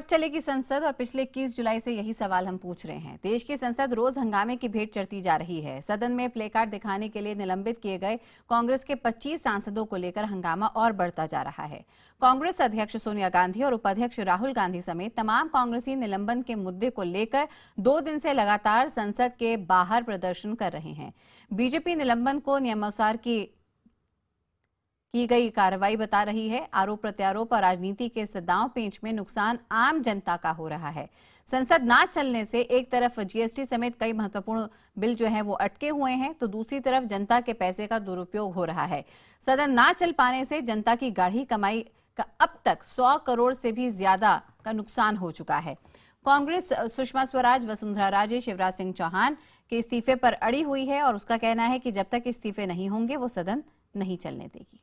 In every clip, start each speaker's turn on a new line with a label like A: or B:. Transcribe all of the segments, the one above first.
A: कब चलेगी संसद और पिछले 21 जुलाई से यही सवाल हम पूछ रहे हैं देश की संसद रोज हंगामे की भेंट चढ़ती जा रही है सदन में प्लेकार्ड दिखाने के लिए निलंबित किए गए कांग्रेस के 25 सांसदों को लेकर हंगामा और बढ़ता जा रहा है कांग्रेस अध्यक्ष सोनिया गांधी और उपाध्यक्ष राहुल गांधी समेत तमाम कांग्रेसी निलंबन के मुद्दे को लेकर दो दिन से लगातार संसद के बाहर प्रदर्शन कर रहे हैं बीजेपी निलंबन को नियमानुसार की की गई कार्रवाई बता रही है आरोप प्रत्यारोप और राजनीति के इस पेंच में नुकसान आम जनता का हो रहा है संसद ना चलने से एक तरफ जीएसटी समेत कई महत्वपूर्ण बिल जो है वो अटके हुए हैं तो दूसरी तरफ जनता के पैसे का दुरुपयोग हो रहा है सदन ना चल पाने से जनता की गाढ़ी कमाई का अब तक 100 करोड़ से भी ज्यादा का नुकसान हो चुका है कांग्रेस सुषमा स्वराज वसुंधरा राजे शिवराज सिंह चौहान के इस्तीफे पर अड़ी हुई है और उसका कहना है कि जब तक इस्तीफे नहीं होंगे वो सदन नहीं चलने देगी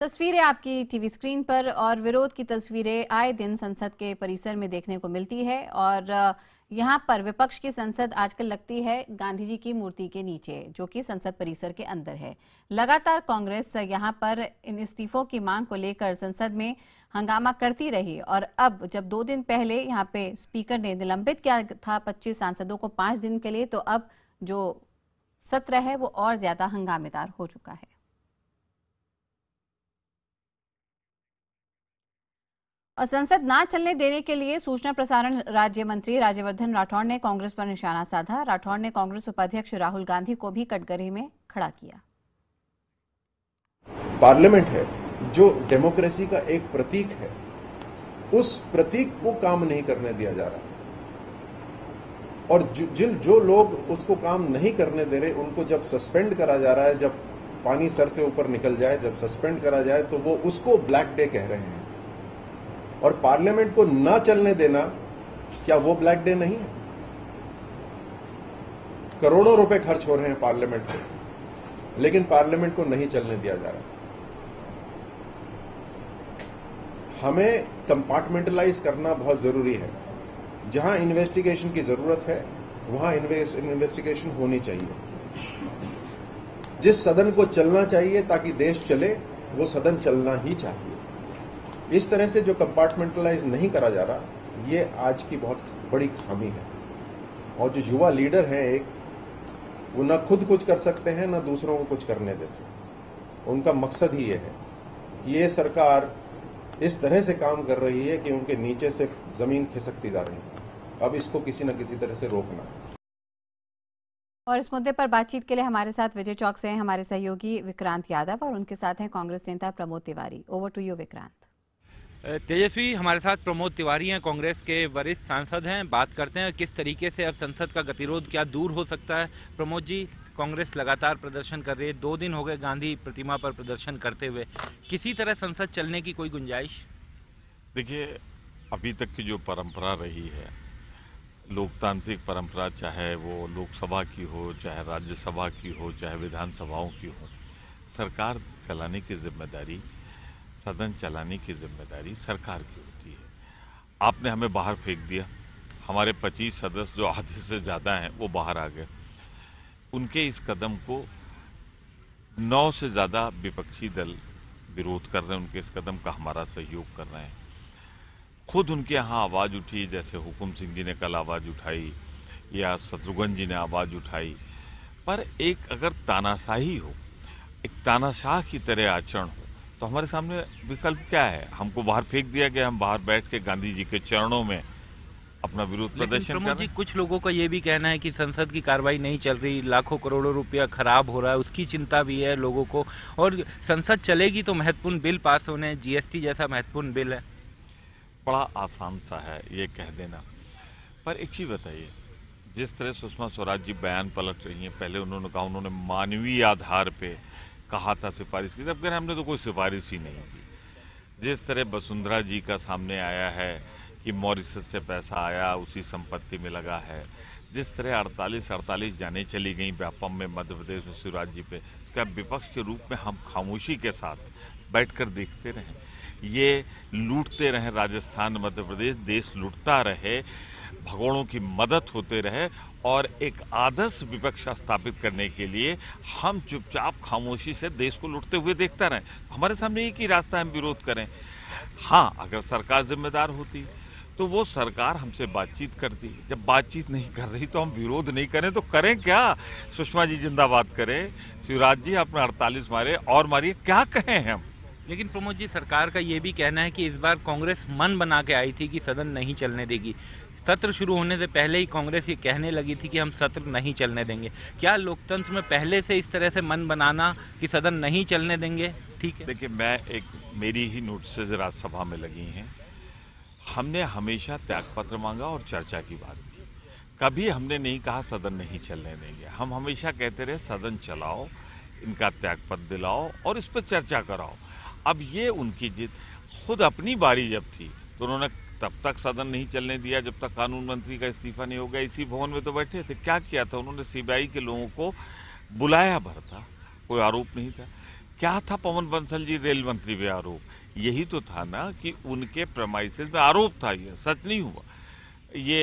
A: तस्वीरें आपकी टीवी स्क्रीन पर और विरोध की तस्वीरें आए दिन संसद के परिसर में देखने को मिलती है और यहाँ पर विपक्ष की संसद आजकल लगती है गांधी जी की मूर्ति के नीचे जो कि संसद परिसर के अंदर है लगातार कांग्रेस यहाँ पर इन इस्तीफों की मांग को लेकर संसद में हंगामा करती रही और अब जब दो दिन पहले यहाँ पे स्पीकर ने निलंबित किया था पच्चीस सांसदों को पांच दिन के लिए तो अब जो सत्र है वो और ज्यादा हंगामेदार हो चुका है और संसद ना चलने देने के लिए सूचना प्रसारण राज्य मंत्री राज्यवर्धन राठौड़ ने कांग्रेस पर निशाना साधा राठौड़ ने कांग्रेस उपाध्यक्ष राहुल गांधी को भी कटघरे में खड़ा किया
B: पार्लियामेंट है जो डेमोक्रेसी का एक प्रतीक है उस प्रतीक को काम नहीं करने दिया जा रहा और जिन जो लोग उसको काम नहीं करने दे रहे उनको जब सस्पेंड करा जा रहा है जब पानी सर से ऊपर निकल जाए जब सस्पेंड करा जाए तो वो उसको ब्लैक डे कह रहे हैं और पार्लियामेंट को ना चलने देना क्या वो ब्लैक डे नहीं है करोड़ों रुपए खर्च हो रहे हैं पार्लियामेंट को लेकिन पार्लियामेंट को नहीं चलने दिया जा रहा हमें कंपार्टमेंटलाइज करना बहुत जरूरी है जहां इन्वेस्टिगेशन की जरूरत है वहां इन्वेस्टिगेशन होनी चाहिए जिस सदन को चलना चाहिए ताकि देश चले वो सदन चलना ही चाहिए इस तरह से जो कंपार्टमेंटलाइज नहीं करा जा रहा ये आज की बहुत बड़ी खामी है और जो युवा लीडर हैं एक वो ना खुद कुछ कर सकते हैं ना दूसरों को कुछ करने देते उनका मकसद ही ये है कि ये सरकार इस तरह से काम कर रही है कि उनके नीचे से जमीन खिसकती जा रही है अब इसको किसी न किसी तरह से रोकना है
A: और इस मुद्दे पर बातचीत के लिए हमारे साथ विजय चौक से हैं हमारे सहयोगी विक्रांत यादव और उनके साथ हैं कांग्रेस नेता Pramod Tiwari over to you Vikrant
C: Tejaswi हमारे साथ प्रमोद तिवारी हैं कांग्रेस के वरिष्ठ सांसद हैं बात करते हैं किस तरीके से अब संसद का गतिरोध क्या दूर हो सकता है प्रमोद जी कांग्रेस लगातार प्रदर्शन कर रही है दो दिन हो गए गांधी प्रतिमा पर प्रदर्शन करते हुए किसी तरह संसद चलने की कोई गुंजाइश
D: देखिए अभी तक की जो परंपरा रही है लोकतांत्रिक परंपरा चाहे वो लोकसभा की हो चाहे राज्यसभा की हो चाहे विधानसभाओं की हो सरकार चलाने की जिम्मेदारी सदन चलाने की जिम्मेदारी सरकार की होती है आपने हमें बाहर फेंक दिया हमारे 25 सदस्य जो आधे से ज़्यादा हैं वो बाहर आ गए उनके इस कदम को नौ से ज़्यादा विपक्षी दल विरोध कर रहे हैं उनके इस कदम का हमारा सहयोग कर रहे हैं खुद उनके यहाँ आवाज़ उठी जैसे हुकुम सिंह जी ने कल आवाज़ उठाई या शत्रुघ्न जी ने आवाज़ उठाई पर एक अगर तानाशाही हो एक तानाशाह की तरह आचरण हो तो हमारे सामने विकल्प क्या है हमको बाहर फेंक दिया गया हम बाहर बैठ के गांधी जी के चरणों में अपना विरोध प्रदर्शन कर जी
C: कुछ लोगों का ये भी कहना है कि संसद की कार्रवाई नहीं चल रही लाखों करोड़ों रुपया खराब हो रहा है उसकी चिंता भी है लोगों को और संसद चलेगी तो महत्वपूर्ण बिल
D: पास होने जीएसटी जैसा महत्वपूर्ण बिल है बड़ा आसान सा है ये कह देना पर एक चीज़ बताइए जिस तरह सुषमा स्वराज जी बयान पलट रही हैं पहले उन्होंने कहा उन्होंने मानवीय आधार पे कहा था सिफारिश की जब कह हमने तो कोई सिफारिश ही नहीं की जिस तरह वसुंधरा जी का सामने आया है कि मॉरिसस से पैसा आया उसी संपत्ति में लगा है जिस तरह अड़तालीस अड़तालीस जाने चली गई व्यापम में मध्य प्रदेश में शिवराज जी पे क्या विपक्ष के रूप में हम खामोशी के साथ बैठकर देखते रहें ये लूटते रहें राजस्थान मध्य प्रदेश देश लूटता रहे भगोड़ों की मदद होते रहे और एक आदर्श विपक्ष स्थापित करने के लिए हम चुपचाप खामोशी से देश को लुटते हुए देखता रहें हमारे सामने एक ही रास्ता हम विरोध करें हाँ अगर सरकार जिम्मेदार होती तो वो सरकार हमसे बातचीत करती जब बातचीत नहीं कर रही तो हम विरोध नहीं करें तो करें क्या सुषमा जी जिंदाबाद करें शिवराज जी अपना अड़तालीस मारे और मारिए क्या कहें हम लेकिन
C: प्रमोद जी सरकार का ये भी कहना है कि इस बार कांग्रेस मन बना के आई थी कि सदन नहीं चलने देगी सत्र शुरू होने से पहले ही कांग्रेस ये कहने लगी थी कि हम सत्र नहीं चलने देंगे क्या लोकतंत्र
D: में पहले से इस तरह से मन बनाना कि सदन नहीं चलने देंगे ठीक है देखिए मैं एक मेरी ही नोटिस राज्यसभा में लगी हैं हमने हमेशा त्यागपत्र मांगा और चर्चा की बात की कभी हमने नहीं कहा सदन नहीं चलने देंगे हम हमेशा कहते रहे सदन चलाओ इनका त्यागपत्र दिलाओ और इस पर चर्चा कराओ अब ये उनकी जीत खुद अपनी बारी जब थी तो उन्होंने तब तक सदन नहीं चलने दिया जब तक कानून मंत्री का इस्तीफा नहीं हो गया इसी भवन में तो बैठे थे क्या किया था उन्होंने सीबीआई के लोगों को बुलाया भर था कोई आरोप नहीं था क्या था पवन बंसल जी रेल मंत्री पे आरोप यही तो था ना कि उनके प्रमाइसिस में आरोप था ये सच नहीं हुआ ये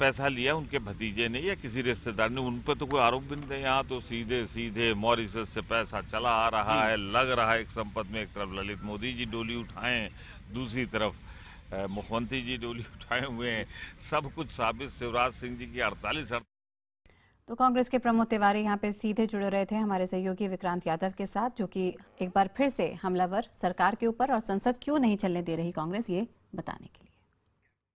D: पैसा लिया उनके भतीजे ने या किसी रिश्तेदार ने उन पर तो कोई आरोप भी नहीं था यहाँ तो सीधे सीधे मॉरिसस से पैसा चला आ रहा हम्म। है लग रहा है एक संपत्ति में एक तरफ ललित मोदी जी डोली उठाएं दूसरी तरफ मुख्यमंत्री जी डोली उठाए हुए हैं सब कुछ साबित शिवराज सिंह जी की अड़तालीस
A: तो कांग्रेस के प्रमोद तिवारी यहाँ पे सीधे जुड़े रहे थे हमारे सहयोगी विक्रांत यादव के साथ जो कि एक बार फिर से हमलावर सरकार के ऊपर और संसद क्यों नहीं चलने दे रही कांग्रेस ये बताने के लिए